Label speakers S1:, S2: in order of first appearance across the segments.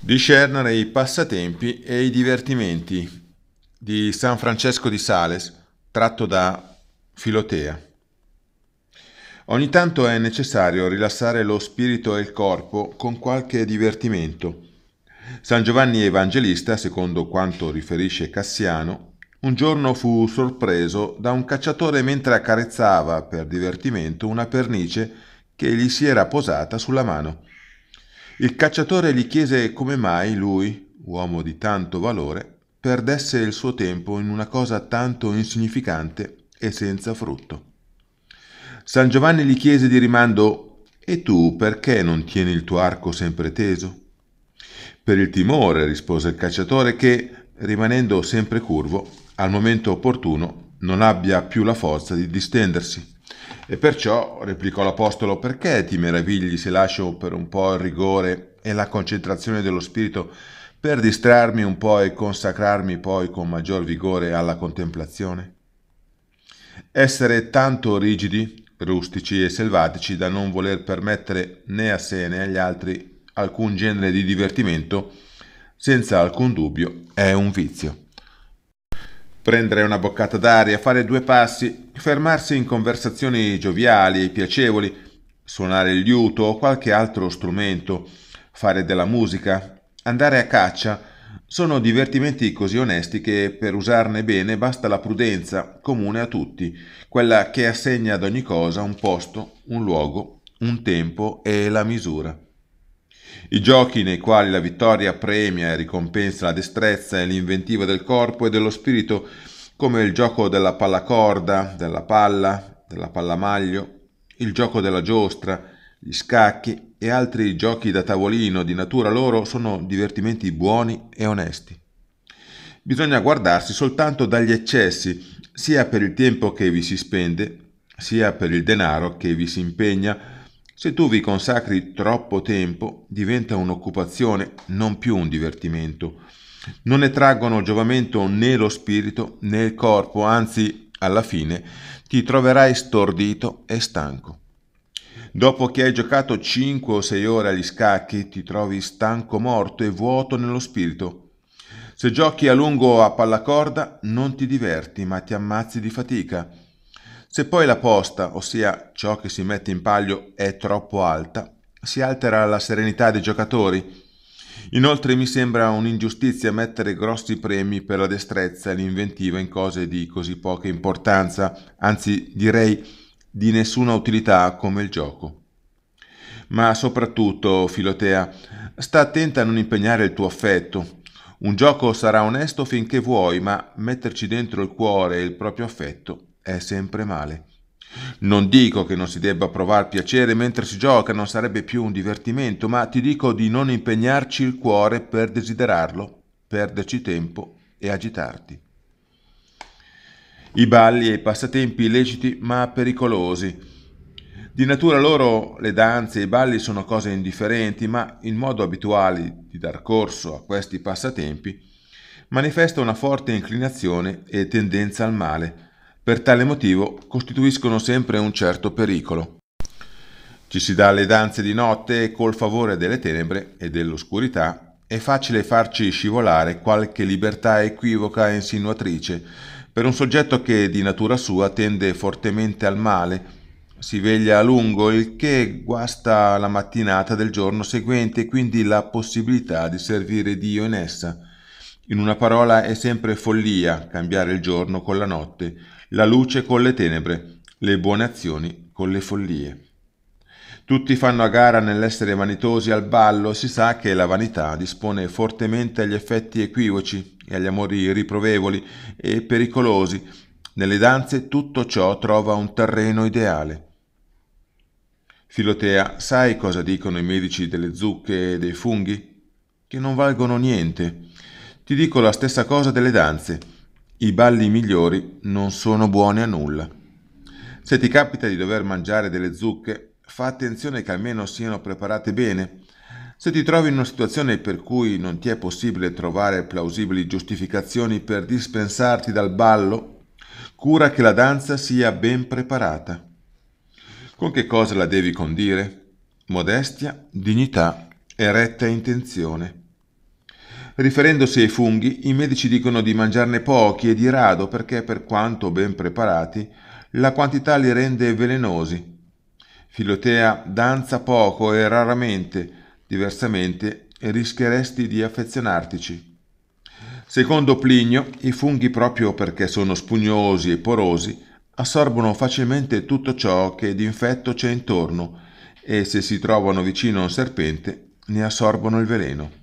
S1: discernere i passatempi e i divertimenti di San Francesco di Sales, tratto da Filotea. Ogni tanto è necessario rilassare lo spirito e il corpo con qualche divertimento. San Giovanni Evangelista, secondo quanto riferisce Cassiano, un giorno fu sorpreso da un cacciatore mentre accarezzava per divertimento una pernice che gli si era posata sulla mano. Il cacciatore gli chiese come mai lui, uomo di tanto valore, perdesse il suo tempo in una cosa tanto insignificante e senza frutto. San Giovanni gli chiese di rimando E tu perché non tieni il tuo arco sempre teso? Per il timore, rispose il cacciatore, che, rimanendo sempre curvo, al momento opportuno non abbia più la forza di distendersi e perciò, replicò l'Apostolo, perché ti meravigli se lascio per un po' il rigore e la concentrazione dello spirito per distrarmi un po' e consacrarmi poi con maggior vigore alla contemplazione? Essere tanto rigidi, rustici e selvatici da non voler permettere né a sé né agli altri alcun genere di divertimento, senza alcun dubbio è un vizio. Prendere una boccata d'aria, fare due passi, fermarsi in conversazioni gioviali e piacevoli, suonare il liuto o qualche altro strumento, fare della musica, andare a caccia, sono divertimenti così onesti che per usarne bene basta la prudenza comune a tutti, quella che assegna ad ogni cosa un posto, un luogo, un tempo e la misura. I giochi nei quali la vittoria premia e ricompensa la destrezza e l'inventiva del corpo e dello spirito come il gioco della pallacorda, della palla, della pallamaglio, il gioco della giostra, gli scacchi e altri giochi da tavolino di natura loro sono divertimenti buoni e onesti. Bisogna guardarsi soltanto dagli eccessi, sia per il tempo che vi si spende, sia per il denaro che vi si impegna se tu vi consacri troppo tempo, diventa un'occupazione, non più un divertimento. Non ne traggono giovamento né lo spirito né il corpo, anzi, alla fine ti troverai stordito e stanco. Dopo che hai giocato 5 o 6 ore agli scacchi, ti trovi stanco morto e vuoto nello spirito. Se giochi a lungo a pallacorda, non ti diverti, ma ti ammazzi di fatica. Se poi la posta, ossia ciò che si mette in palio, è troppo alta, si altera la serenità dei giocatori. Inoltre mi sembra un'ingiustizia mettere grossi premi per la destrezza e l'inventiva in cose di così poca importanza, anzi direi di nessuna utilità come il gioco. Ma soprattutto, Filotea, sta attenta a non impegnare il tuo affetto. Un gioco sarà onesto finché vuoi, ma metterci dentro il cuore e il proprio affetto è sempre male. Non dico che non si debba provare piacere mentre si gioca, non sarebbe più un divertimento, ma ti dico di non impegnarci il cuore per desiderarlo, perderci tempo e agitarti. I balli e i passatempi illeciti ma pericolosi. Di natura loro le danze e i balli sono cose indifferenti, ma il modo abituale di dar corso a questi passatempi manifesta una forte inclinazione e tendenza al male, per tale motivo costituiscono sempre un certo pericolo. Ci si dà alle danze di notte e col favore delle tenebre e dell'oscurità è facile farci scivolare qualche libertà equivoca e insinuatrice per un soggetto che di natura sua tende fortemente al male si veglia a lungo, il che guasta la mattinata del giorno seguente e quindi la possibilità di servire Dio in essa. In una parola è sempre follia cambiare il giorno con la notte, la luce con le tenebre, le buone azioni con le follie. Tutti fanno a gara nell'essere vanitosi al ballo, si sa che la vanità dispone fortemente agli effetti equivoci e agli amori riprovevoli e pericolosi. Nelle danze tutto ciò trova un terreno ideale. Filotea, sai cosa dicono i medici delle zucche e dei funghi? Che non valgono niente. Ti dico la stessa cosa delle danze. I balli migliori non sono buoni a nulla. Se ti capita di dover mangiare delle zucche, fa attenzione che almeno siano preparate bene. Se ti trovi in una situazione per cui non ti è possibile trovare plausibili giustificazioni per dispensarti dal ballo, cura che la danza sia ben preparata. Con che cosa la devi condire? Modestia, dignità e retta intenzione. Riferendosi ai funghi, i medici dicono di mangiarne pochi e di rado perché, per quanto ben preparati, la quantità li rende velenosi. Filotea danza poco e raramente, diversamente rischieresti di affezionartici. Secondo Plinio, i funghi, proprio perché sono spugnosi e porosi, assorbono facilmente tutto ciò che d'infetto c'è intorno e se si trovano vicino a un serpente ne assorbono il veleno.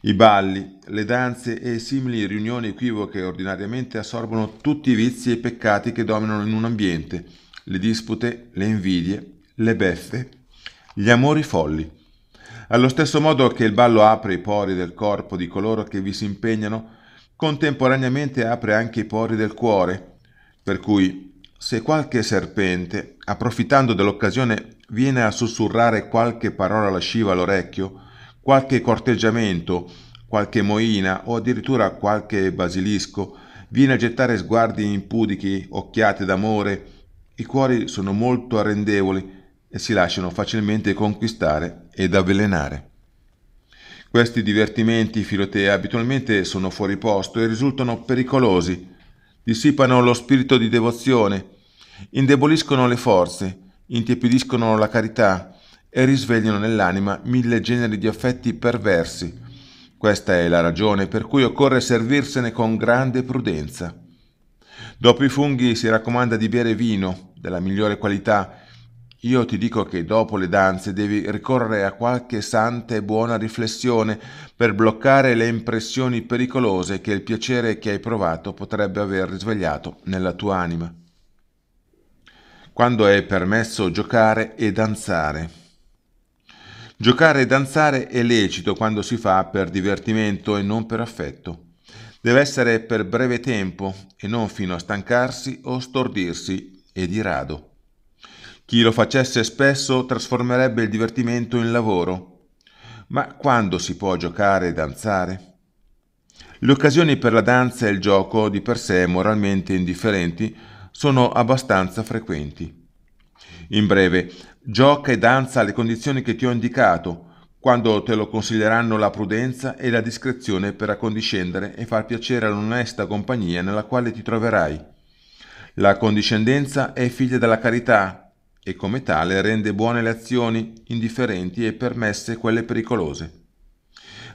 S1: I balli, le danze e simili riunioni equivoche ordinariamente assorbono tutti i vizi e i peccati che dominano in un ambiente, le dispute, le invidie, le beffe, gli amori folli. Allo stesso modo che il ballo apre i pori del corpo di coloro che vi si impegnano, contemporaneamente apre anche i pori del cuore, per cui se qualche serpente, approfittando dell'occasione, viene a sussurrare qualche parola lasciva all'orecchio, qualche corteggiamento, qualche moina o addirittura qualche basilisco viene a gettare sguardi impudichi, occhiate d'amore. I cuori sono molto arrendevoli e si lasciano facilmente conquistare ed avvelenare. Questi divertimenti filotea abitualmente sono fuori posto e risultano pericolosi, dissipano lo spirito di devozione, indeboliscono le forze, intiepidiscono la carità, e risvegliano nell'anima mille generi di affetti perversi. Questa è la ragione per cui occorre servirsene con grande prudenza. Dopo i funghi si raccomanda di bere vino della migliore qualità. Io ti dico che dopo le danze devi ricorrere a qualche santa e buona riflessione per bloccare le impressioni pericolose che il piacere che hai provato potrebbe aver risvegliato nella tua anima. Quando è permesso giocare e danzare. Giocare e danzare è lecito quando si fa per divertimento e non per affetto. Deve essere per breve tempo e non fino a stancarsi o stordirsi, e di rado. Chi lo facesse spesso trasformerebbe il divertimento in lavoro. Ma quando si può giocare e danzare? Le occasioni per la danza e il gioco, di per sé moralmente indifferenti, sono abbastanza frequenti. In breve, gioca e danza alle condizioni che ti ho indicato, quando te lo consiglieranno la prudenza e la discrezione per accondiscendere e far piacere all'onesta compagnia nella quale ti troverai. La condiscendenza è figlia della carità e come tale rende buone le azioni indifferenti e permesse quelle pericolose.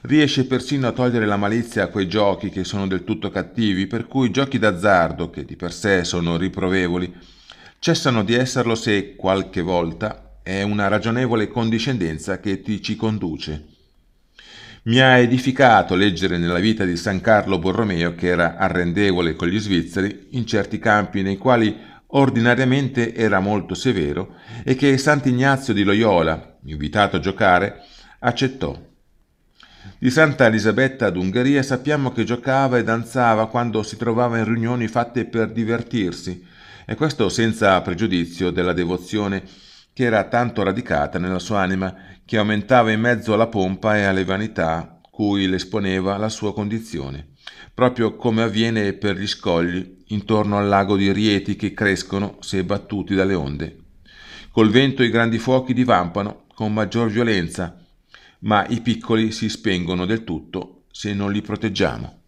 S1: Riesce persino a togliere la malizia a quei giochi che sono del tutto cattivi, per cui giochi d'azzardo, che di per sé sono riprovevoli, cessano di esserlo se, qualche volta, è una ragionevole condiscendenza che ti ci conduce. Mi ha edificato leggere nella vita di San Carlo Borromeo che era arrendevole con gli svizzeri in certi campi nei quali ordinariamente era molto severo e che Sant'Ignazio di Loyola, invitato a giocare, accettò. Di Santa Elisabetta d'Ungheria sappiamo che giocava e danzava quando si trovava in riunioni fatte per divertirsi, e questo senza pregiudizio della devozione che era tanto radicata nella sua anima che aumentava in mezzo alla pompa e alle vanità cui l'esponeva la sua condizione, proprio come avviene per gli scogli intorno al lago di Rieti che crescono se battuti dalle onde. Col vento i grandi fuochi divampano con maggior violenza, ma i piccoli si spengono del tutto se non li proteggiamo.